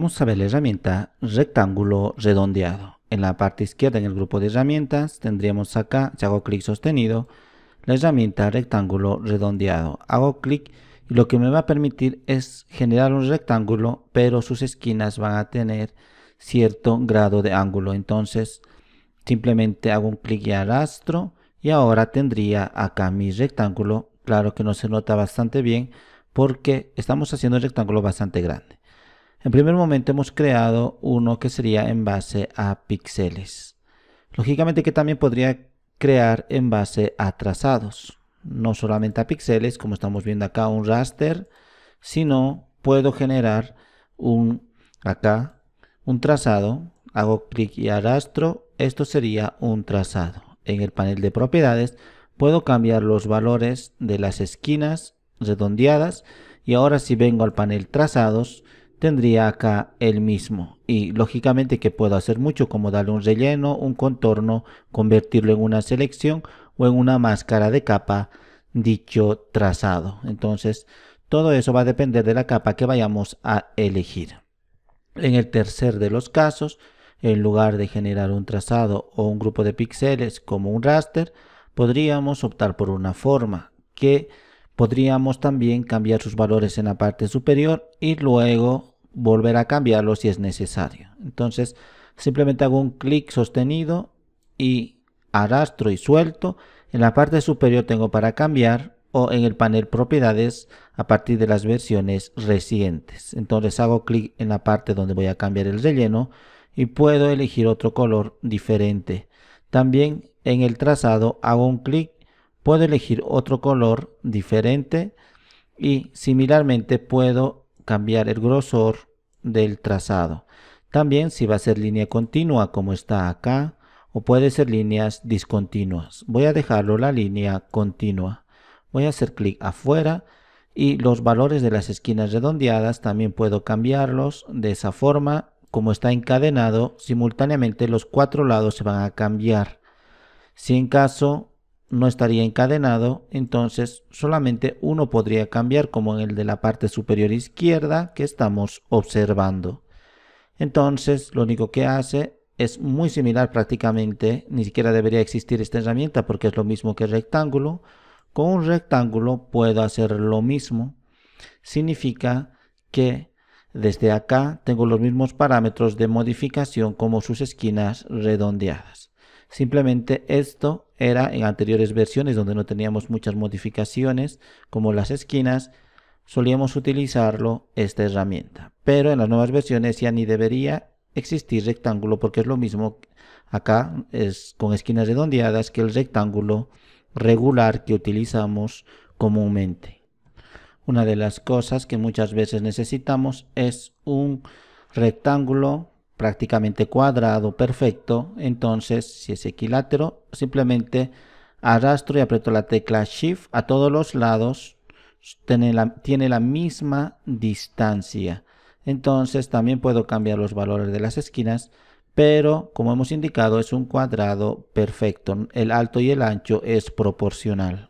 Vamos a ver la herramienta rectángulo redondeado. En la parte izquierda en el grupo de herramientas tendríamos acá, si hago clic sostenido, la herramienta rectángulo redondeado. Hago clic y lo que me va a permitir es generar un rectángulo, pero sus esquinas van a tener cierto grado de ángulo. Entonces simplemente hago un clic y arrastro y ahora tendría acá mi rectángulo. Claro que no se nota bastante bien porque estamos haciendo un rectángulo bastante grande. En primer momento hemos creado uno que sería en base a píxeles. Lógicamente que también podría crear en base a trazados. No solamente a píxeles, como estamos viendo acá, un raster, sino puedo generar un acá un trazado. Hago clic y arrastro. Esto sería un trazado. En el panel de propiedades puedo cambiar los valores de las esquinas redondeadas. Y ahora si vengo al panel trazados, tendría acá el mismo. Y lógicamente que puedo hacer mucho como darle un relleno, un contorno, convertirlo en una selección o en una máscara de capa dicho trazado. Entonces todo eso va a depender de la capa que vayamos a elegir. En el tercer de los casos, en lugar de generar un trazado o un grupo de píxeles como un raster, podríamos optar por una forma que Podríamos también cambiar sus valores en la parte superior y luego volver a cambiarlos si es necesario. Entonces simplemente hago un clic sostenido y arrastro y suelto. En la parte superior tengo para cambiar o en el panel propiedades a partir de las versiones recientes. Entonces hago clic en la parte donde voy a cambiar el relleno y puedo elegir otro color diferente. También en el trazado hago un clic puedo elegir otro color diferente y similarmente puedo cambiar el grosor del trazado. También si va a ser línea continua como está acá o puede ser líneas discontinuas. Voy a dejarlo la línea continua. Voy a hacer clic afuera y los valores de las esquinas redondeadas también puedo cambiarlos de esa forma. Como está encadenado, simultáneamente los cuatro lados se van a cambiar. Si en caso no estaría encadenado, entonces solamente uno podría cambiar como en el de la parte superior izquierda que estamos observando. Entonces lo único que hace es muy similar prácticamente, ni siquiera debería existir esta herramienta porque es lo mismo que el rectángulo. Con un rectángulo puedo hacer lo mismo. Significa que desde acá tengo los mismos parámetros de modificación como sus esquinas redondeadas. Simplemente esto era en anteriores versiones donde no teníamos muchas modificaciones como las esquinas, solíamos utilizarlo esta herramienta. Pero en las nuevas versiones ya ni debería existir rectángulo porque es lo mismo acá es con esquinas redondeadas que el rectángulo regular que utilizamos comúnmente. Una de las cosas que muchas veces necesitamos es un rectángulo prácticamente cuadrado, perfecto, entonces si es equilátero, simplemente arrastro y aprieto la tecla Shift a todos los lados, tiene la, tiene la misma distancia. Entonces también puedo cambiar los valores de las esquinas, pero como hemos indicado es un cuadrado perfecto, el alto y el ancho es proporcional.